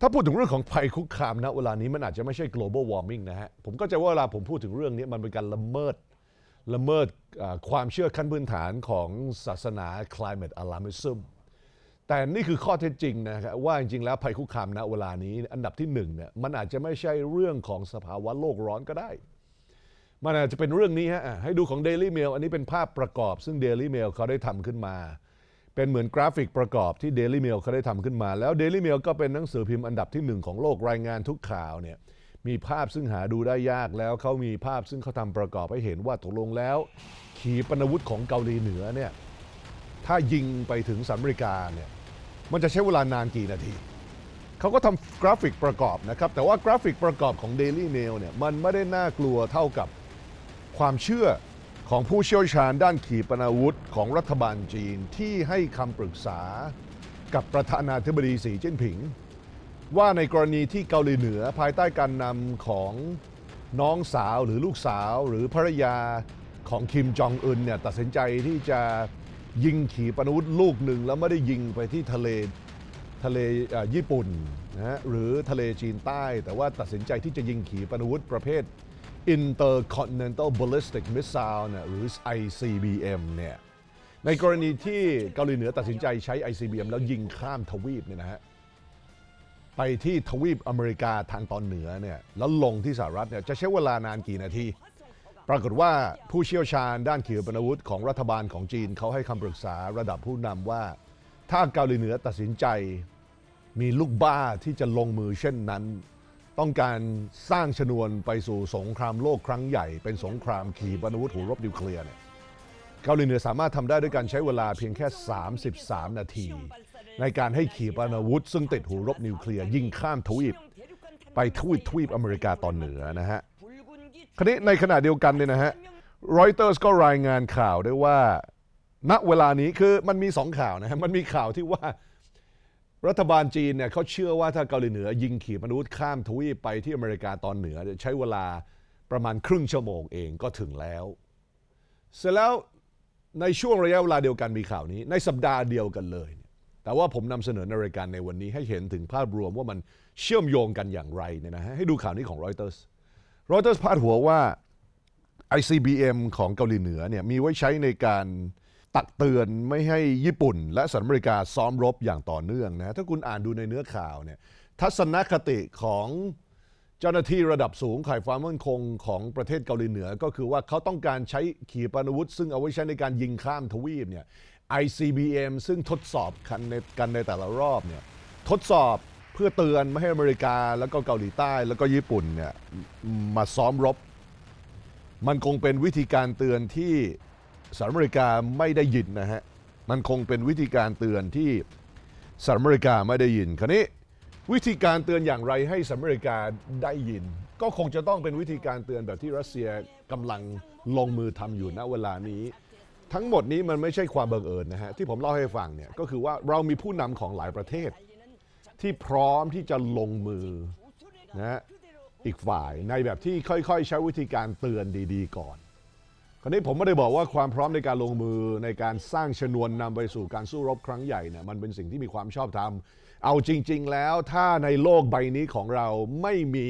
ถ้าพูดถึงเรื่องของภัยคุกคามนะเวลานี้มันอาจจะไม่ใช่ global warming นะฮะผมก็จะว่าเวลาผมพูดถึงเรื่องนี้มันเป็นการละเมิดละเมิดความเชื่อขั้นพื้นฐานของศาสนา climate alarmism แต่นี่คือข้อเท็จจริงนะครับว่าจริงๆแล้วภัยคุกคามณเวลานี้อันดับที่หนึ่งเนี่ยมันอาจจะไม่ใช่เรื่องของสภาวะโลกร้อนก็ได้ มันอาจจะเป็นเรื่องนี้ฮะให้ดูของ Daily Mail อันนี้เป็นภาพประกอบ ซึ่ง Daily Mail เขาได้ทำขึ้นมาเป็นเหมือนกราฟิกประกอบที่ Daily Mail เขาได้ทำขึ้นมา แล้ว Daily Mail ก็เป็นหนังสือพิมพ์อันดับที่หนึ่งของโลกรายงานทุกข่าวเนี่ยมีภาพซึ่งหาดูได้ยากแล้ว เขามีภาพซึ่งเขาทำประกอบให้เห็นว่าตกลงแล้ว ขีปนาวุธของเกาหลีเหนือเนี่ยถ้ายิงไปถึงสหรัฐอเมริกาเนี่ยมันจะใช้เวลานานกี่นาที เขาก็ทำกราฟิกประกอบนะครับแต่ว่ากราฟิกประกอบของ Daily Mail เนี่ยมันไม่ได้น่ากลัวเท่ากับความเชื่อของผู้เชี่ยวชาญด้านขีปนาวุธของรัฐบาลจีนที่ให้คำปรึกษากับประธานาธิบดีสีจิ้นผิง ว่าในกรณีที่เกาหลีเหนือภายใต้การนำของน้องสาวหรือลูกสาวหรือภรรยาของคิมจองอึนเนี่ยตัดสินใจที่จะยิงขีปนาวุธลูกหนึ่งแล้วไม่ได้ยิงไปที่ทะเลทะเลญี่ปุ่นนะหรือทะเลจีนใต้ แต่ว่าตัดสินใจที่จะยิงขีปนาวุธประเภท Intercontinental Ballistic Missile เนี่ยหรือ ICBM เนี่ยในกรณีที่เกาหลีเหนือตัดสินใจใช้ ICBM แล้วยิงข้ามทวีปเนี่ยนะฮะไปที่ทวีปอเมริกาทางตอนเหนือเนี่ยแล้วลงที่สหรัฐเนี่ยจะใช้เวลานานกี่นาที ปรากฏว่าผู้เชี่ยวชาญด้านขีปนาวุธของรัฐบาลของจีนเขาให้คำปรึกษาระดับผู้นำว่า ถ้าเกาหลีเหนือตัดสินใจมีลูกบ้าที่จะลงมือเช่นนั้นต้องการสร้างชนวนไปสู่สงครามโลกครั้งใหญ่ เป็นสงครามขีปนาวุธหูรบนิวเคลียร์เนี่ยเกาหลีเหนือสามารถทำได้ด้วยการใช้เวลาเพียงแค่ 33 นาที ในการให้ขีปนาวุธซึ่งติดหูรบนิวเคลียร์ยิงข้ามทวีปไปทวีปทวีปอเมริกาตอนเหนือนะฮะคณีในขณะเดียวกันเนี่ยนะฮะรอยเตอร์สก็รายงานข่าวได้ว่า ณเวลานี้คือมันมีสองข่าวนะฮะมันมีข่าวที่ว่ารัฐบาลจีนเนี่ยเขาเชื่อว่าถ้าเกาหลีเหนือยิงขีปนาวุธข้ามทวีปไปที่อเมริกาตอนเหนือใช้เวลาประมาณครึ่งชั่วโมงเองก็ถึงแล้ว เสร็จแล้วในช่วงระยะเวลาเดียวกันมีข่าวนี้ในสัปดาห์เดียวกันเลย แต่ว่าผมนำเสนอในรายการในวันนี้ให้เห็นถึงภาพรวมว่ามันเชื่อมโยงกันอย่างไรเนี่ยนะฮะให้ดูข่าวนี้ของรอยเตอร์สรอยเตอร์สพาดหัวว่า ICBM ของเกาหลีเหนือเนี่ยมีไว้ใช้ในการตักเตือนไม่ให้ญี่ปุ่น และสหรัฐอเมริกา ซ้อมรบอย่างต่อเนื่องนะถ้าคุณอ่านดูในเนื้อข่าวเนี่ยทัศนคติของเจ้าหน้าที่ระดับสูงข่ายความมั่นคง ของประเทศเกาหลีเหนือ ก็คือว่าเขาต้องการใช้ขีปนาวุธ ซึ่งเอาไว้ใช้ในการยิงข้ามทวีปเนี่ย ICBM ซึ่งทดสอบกันในกันในแต่ละรอบเนี่ยทดสอบเพื่อเตือนไม่ให้อเมริกาแล้วก็เกาหลีใต้ แล้วก็ญี่ปุ่นเนี่ยมาซ้อมรบ มันคงเป็นวิธีการเตือนที่สหรัฐอเมริกาไม่ได้ยินนะ ฮะ มันคงเป็นวิธีการเตือนที่สหรัฐอเมริกาไม่ได้ยิน คราวนี้วิธีการเตือนอย่างไรให้สหรัฐอเมริกาได้ยิน ก็คงจะต้องเป็นวิธีการเตือนแบบที่รัสเซียกำลังลงมือทำอยู่ณเวลานี้ ทั้งหมดนี้มันไม่ใช่ความบังเอิญนะฮะที่ผมเล่าให้ฟังเนี่ยก็คือว่าเรามีผู้นำของหลายประเทศ ที่พร้อมที่จะลงมือนะอีกฝ่ายในแบบที่ค่อย ๆ ใช้วิธีการเตือนดีๆก่อนราวนี้ผมไม่ได้บอกว่าความพร้อมในการลงมือในการสร้างชนวนนำไปสู่การสู้รบครั้งใหญ่เนี่ยมันเป็นสิ่งที่มีความชอบธรรมเอาจริงๆ แล้วถ้าในโลกใบนี้ของเราไม่มี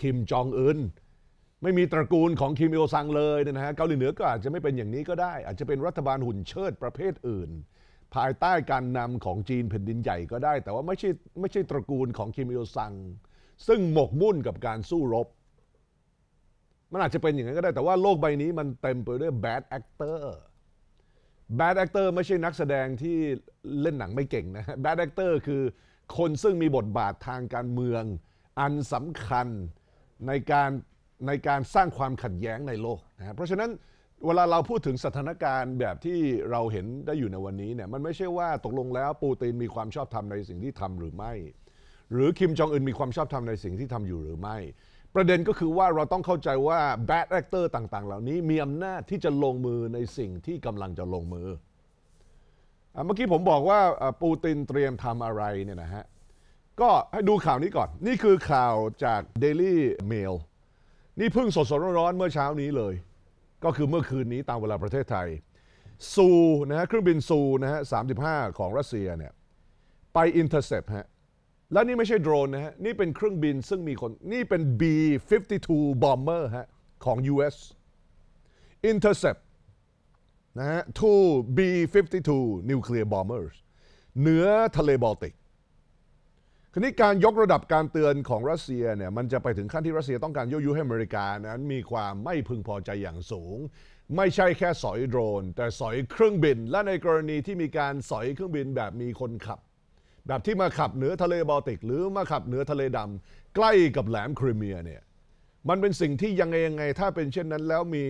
คิมจองอึนไม่มีตระกูลของคิมอิลซังเลยนะฮะเกาหลีเหนือก็อาจจะไม่เป็นอย่างนี้ก็ได้ อาจจะเป็นรัฐบาลหุ่นเชิดประเภทอื่น ภายใต้การนำของจีนแผ่นดินใหญ่ก็ได้ แต่ว่าไม่ใช่ไม่ใช่ตระกูลของคิมอิลซังซึ่งหมกมุ่นกับการสู้รบมันอาจจะเป็นอย่างนั้นก็ได้แต่ว่าโลกใบนี้มันเต็มไปด้วยแบดแอคเตอร์ แบดแอคเตอร์ไม่ใช่นักแสดงที่เล่นหนังไม่เก่งนะแบดแอคเตอร์คือคนซึ่งมีบทบาททางการเมืองอันสำคัญ ในการในการสร้างความขัดแย้งในโลกนะเพราะฉะนั้นเวลาเราพูดถึงสถานการณ์แบบที่เราเห็นได้อยู่ในวันนี้เนี่ยมันไม่ใช่ว่าตกลงแล้วปูตินมีความชอบธรรมในสิ่งที่ทำหรือไม่ หรือคิมจองอึนมีความชอบธรรมในสิ่งที่ทำอยู่หรือไม่ประเด็นก็คือว่าเราต้องเข้าใจว่าแบทแอคเตอร์ต่างๆ เหล่านี้มีอำนาจที่จะลงมือในสิ่งที่กำลังจะลงมือ เมื่อกี้ผมบอกว่าปูตินเตรียมทำอะไรเนี่ยนะฮะ ก็ให้ดูข่าวนี้ก่อน นี่คือข่าวจาก Daily Mail นี่เพิ่งสด ๆ ร้อนๆเมื่อเช้านี้เลย ก็คือเมื่อคืนนี้ตามเวลาประเทศไทย ซูนะฮะเครื่องบินซูนะฮะ3าของรัสเซียเนี่ยไปอินเตอร์เซปฮะและนี่ไม่ใช่โดรนนะฮะนี่เป็นเครื่องบินซึ่งมีคนนี่เป็น B-52 bomber ฮะของ US intercept นะฮะ two B-52 nuclear bombers เหนือทะเลบอลติกคอนี้การยกระดับการเตือนของรัสเซียเนี่ยมันจะไปถึงขั้นที่รัสเซียต้องการยั่วยุให้อเมริกานั้นมีความไม่พึงพอใจอย่างสูง ไม่ใช่แค่สอยโดรน แต่สอยเครื่องบินและในกรณีที่มีการสอยเครื่องบินแบบมีคนขับแบบที่มาขับเหนือทะเลบอลติก หรือมาขับเหนือทะเลดำ ใกล้กับแหลมครีเมียเนี่ยมันเป็นสิ่งที่ยังไงยังไงถ้าเป็น เช่นนั้นแล้วมี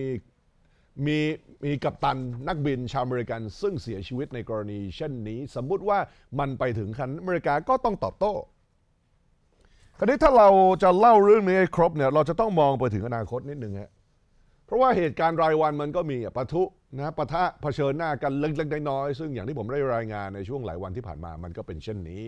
มีมีกัปตันนักบินชาวอเมริกันซึ่งเสียชีวิตในกรณี เช่นนี้สมมุติว่ามันไปถึงคันอเมริกาก็ต้องตอบโต้คราวนี้ถ้าเราจะเล่าเรื่องนี้ให้ครบเนี่ยเราจะต้องมองไปถึงอนาคตนิดหนึ่งฮะเพราะว่าเหตุการณ์รายวันมันก็มีปะทุนะปะทะะเผชิญหน้ากันเล็กๆน้อยๆซึ่งอย่างที่ผมได้รายงานในช่วงหลายวันที่ผ่านมามันก็เป็นเช่นนี้